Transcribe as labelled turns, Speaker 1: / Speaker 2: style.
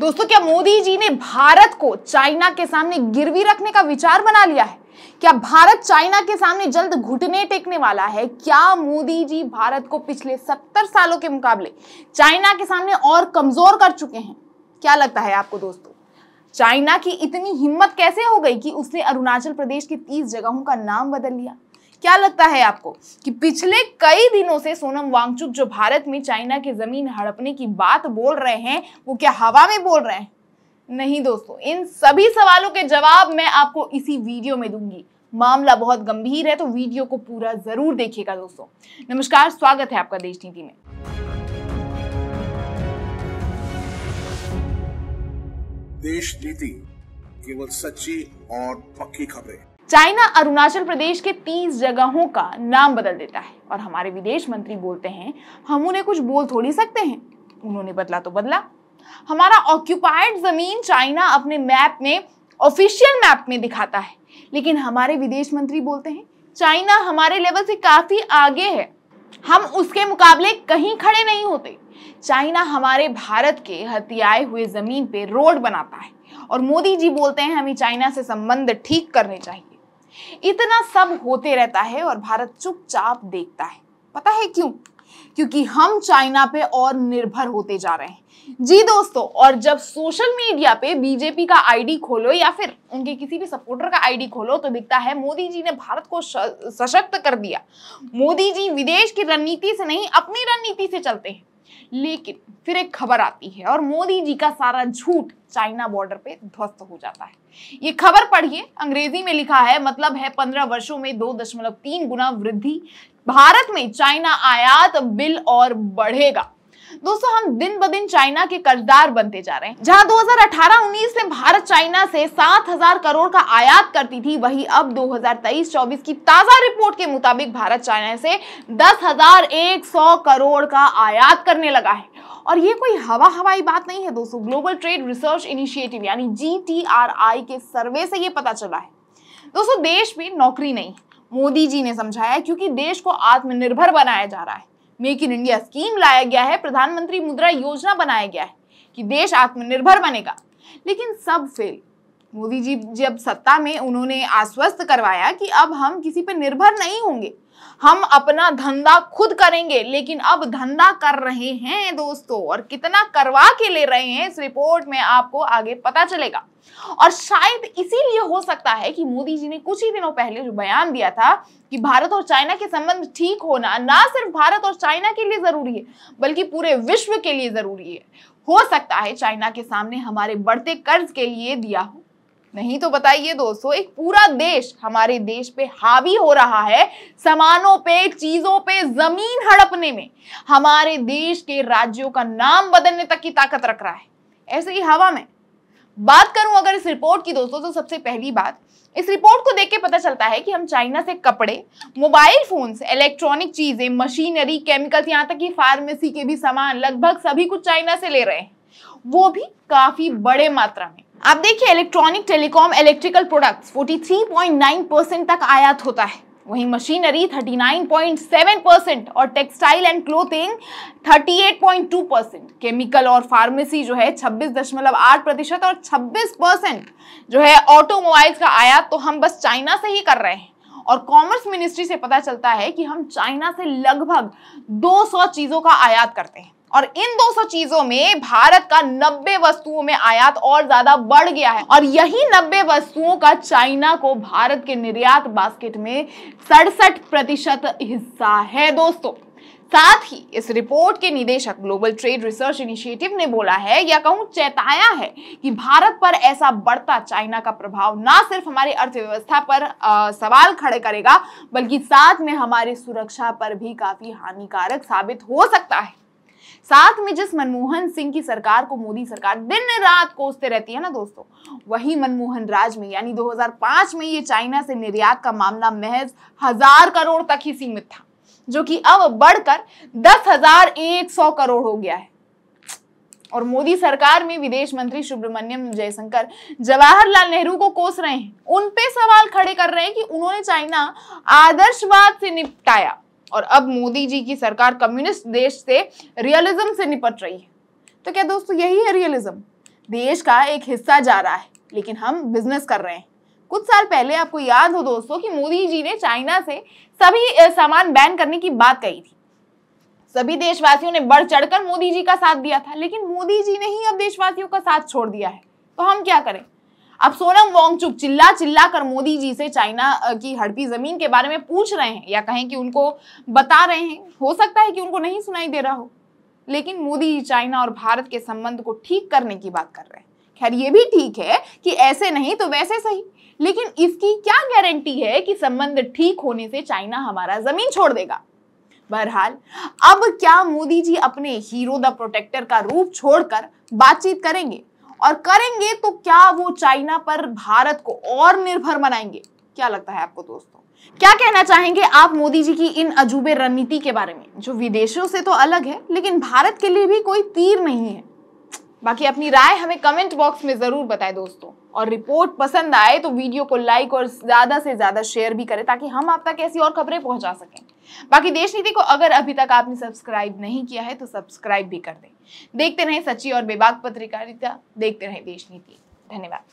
Speaker 1: दोस्तों क्या मोदी जी ने भारत को चाइना के सामने गिरवी रखने का विचार बना लिया है क्या भारत चाइना के सामने जल्द घुटने टेकने वाला है क्या मोदी जी भारत को पिछले सत्तर सालों के मुकाबले चाइना के सामने और कमजोर कर चुके हैं क्या लगता है आपको दोस्तों चाइना की इतनी हिम्मत कैसे हो गई कि उसने अरुणाचल प्रदेश की तीस जगहों का नाम बदल लिया क्या लगता है आपको कि पिछले कई दिनों से सोनम वांगचुक जो भारत में चाइना की जमीन हड़पने की बात बोल रहे हैं वो क्या हवा में बोल रहे हैं नहीं दोस्तों इन सभी सवालों के जवाब मैं आपको इसी वीडियो में दूंगी मामला बहुत गंभीर है तो वीडियो को पूरा जरूर देखिएगा दोस्तों नमस्कार स्वागत है आपका देश नीति में देश नीति केवल सच्ची और पक्की खबरें चाइना अरुणाचल प्रदेश के तीस जगहों का नाम बदल देता है और हमारे विदेश मंत्री बोलते हैं हम उन्हें कुछ बोल थोड़ी सकते हैं उन्होंने बदला तो बदला हमारा ऑक्यूपाइड जमीन चाइना अपने मैप में ऑफिशियल मैप में दिखाता है लेकिन हमारे विदेश मंत्री बोलते हैं चाइना हमारे लेवल से काफी आगे है हम उसके मुकाबले कहीं खड़े नहीं होते चाइना हमारे भारत के हथियाए हुए जमीन पे रोड बनाता है और मोदी जी बोलते हैं हमें चाइना से संबंध ठीक करने चाहिए इतना सब होते रहता है और भारत चुपचाप देखता है पता है क्यों क्योंकि हम चाइना पे और निर्भर होते जा रहे हैं जी दोस्तों और जब सोशल मीडिया पे बीजेपी का आईडी खोलो या फिर उनके किसी भी सपोर्टर का आईडी खोलो तो दिखता है मोदी जी ने भारत को सशक्त कर दिया मोदी जी विदेश की रणनीति से नहीं अपनी रणनीति से चलते हैं लेकिन फिर एक खबर आती है और मोदी जी का सारा झूठ चाइना बॉर्डर पे ध्वस्त हो जाता है ये खबर पढ़िए अंग्रेजी में लिखा है मतलब है पंद्रह वर्षों में दो दशमलव तीन गुना वृद्धि भारत में चाइना आयात बिल और बढ़ेगा दोस्तों हम दिन ब दिन चाइना के कर्जदार बनते जा रहे हैं जहां 2018-19 में भारत चाइना से 7000 करोड़ का आयात करती थी वही अब 2023-24 की ताजा रिपोर्ट के मुताबिक भारत चाइना से 10,100 करोड़ का आयात करने लगा है और ये कोई हवा हवाई बात नहीं है दोस्तों ग्लोबल ट्रेड रिसर्च इनिशिएटिव यानी जी के सर्वे से ये पता चला है दोस्तों देश में नौकरी नहीं मोदी जी ने समझाया क्योंकि देश को आत्मनिर्भर बनाया जा रहा है मेक इन इंडिया स्कीम लाया गया है प्रधानमंत्री मुद्रा योजना बनाया गया है कि देश आत्मनिर्भर बनेगा लेकिन सब फेल मोदी जी जब सत्ता में उन्होंने आश्वस्त करवाया कि अब हम किसी पर निर्भर नहीं होंगे हम अपना धंधा खुद करेंगे लेकिन अब धंधा कर रहे हैं दोस्तों और कितना करवा के ले रहे हैं इस रिपोर्ट में आपको आगे पता चलेगा और शायद इसीलिए हो सकता है कि मोदी जी ने कुछ ही दिनों पहले जो बयान दिया था कि भारत और चाइना के संबंध ठीक होना ना सिर्फ भारत और चाइना के लिए जरूरी है बल्कि पूरे विश्व के लिए जरूरी है हो सकता है चाइना के सामने हमारे बढ़ते कर्ज के लिए दिया हो नहीं तो बताइए दोस्तों एक पूरा देश हमारे देश पे हावी हो रहा है सामानों पे चीजों पे जमीन हड़पने में हमारे देश के राज्यों का नाम बदलने तक की ताकत रख रहा है ऐसे ही हवा में बात करूं अगर इस रिपोर्ट की दोस्तों तो सबसे पहली बात इस रिपोर्ट को देख के पता चलता है कि हम चाइना से कपड़े मोबाइल फोन्स इलेक्ट्रॉनिक चीजें मशीनरी केमिकल्स यहाँ तक कि फार्मेसी के भी सामान लगभग सभी कुछ चाइना से ले रहे हैं वो भी काफी बड़े मात्रा में आप देखिए electronic telecom electrical products 43.9 percent तक आयात होता है वहीं मशीनरी 39.7 परसेंट और textile and clothing 38.2 percent chemical और फार्मेसी जो है 26.8 प्रतिशत और 26 परसेंट जो है ऑटोमोबाइल्स का आयात तो हम बस चाइना से ही कर रहे हैं और कॉमर्स मिनिस्ट्री से पता चलता है कि हम चाइना से लगभग दो चीज़ों का आयात करते हैं और इन 200 चीजों में भारत का 90 वस्तुओं में आयात और ज्यादा बढ़ गया है और यही 90 वस्तुओं का चाइना को भारत के निर्यात बास्केट में सड़सठ प्रतिशत हिस्सा है दोस्तों साथ ही इस रिपोर्ट के निदेशक ग्लोबल ट्रेड रिसर्च इनिशिएटिव ने बोला है या कहूं चेताया है कि भारत पर ऐसा बढ़ता चाइना का प्रभाव ना सिर्फ हमारी अर्थव्यवस्था पर आ, सवाल खड़े करेगा बल्कि साथ में हमारी सुरक्षा पर भी काफी हानिकारक साबित हो सकता है साथ में जिस मनमोहन सिंह की सरकार को मोदी सरकार दिन रात कोसते रहती है ना दोस्तों वही मनमोहन राज में यानी 2005 में ये चाइना से निर्यात का मामला महज हजार करोड़ तक ही सीमित था जो कि अब बढ़कर दस हजार एक सौ करोड़ हो गया है और मोदी सरकार में विदेश मंत्री सुब्रमण्यम जयशंकर जवाहरलाल नेहरू को कोस रहे हैं उन पे सवाल खड़े कर रहे हैं कि उन्होंने चाइना आदर्शवाद से निपटाया और अब मोदी जी की सरकार कम्युनिस्ट देश से रियलिज्म से निपट रही है तो क्या दोस्तों यही है रियलिज्म देश का एक हिस्सा जा रहा है लेकिन हम बिजनेस कर रहे हैं कुछ साल पहले आपको याद हो दोस्तों कि मोदी जी ने चाइना से सभी सामान बैन करने की बात कही थी सभी देशवासियों ने बढ़ चढ़कर मोदी जी का साथ दिया था लेकिन मोदी जी ने ही अब देशवासियों का साथ छोड़ दिया है तो हम क्या करें अब सोनम वोंगचुक चिल्ला चिल्ला कर मोदी जी से चाइना की हड़पी जमीन के बारे में पूछ रहे हैं या कहें कि उनको बता रहे हैं हो सकता है कि उनको नहीं सुनाई दे रहा हो लेकिन मोदी जी चाइना और भारत के संबंध को ठीक करने की बात कर रहे हैं खैर ये भी ठीक है कि ऐसे नहीं तो वैसे सही लेकिन इसकी क्या गारंटी है कि संबंध ठीक होने से चाइना हमारा जमीन छोड़ देगा बहरहाल अब क्या मोदी जी अपने हीरो द प्रोटेक्टर का रूप छोड़कर बातचीत करेंगे और करेंगे तो क्या वो चाइना पर भारत को और निर्भर बनाएंगे क्या लगता है आपको दोस्तों क्या कहना चाहेंगे आप मोदी जी की इन अजूबे रणनीति के बारे में जो विदेशों से तो अलग है लेकिन भारत के लिए भी कोई तीर नहीं है बाकी अपनी राय हमें कमेंट बॉक्स में ज़रूर बताएं दोस्तों और रिपोर्ट पसंद आए तो वीडियो को लाइक और ज़्यादा से ज़्यादा शेयर भी करें ताकि हम आप तक ऐसी और खबरें पहुंचा सकें बाकी देश नीति को अगर अभी तक आपने सब्सक्राइब नहीं किया है तो सब्सक्राइब भी कर दें देखते रहें सच्ची और बेबाक पत्रकारिता देखते रहें देश नीति धन्यवाद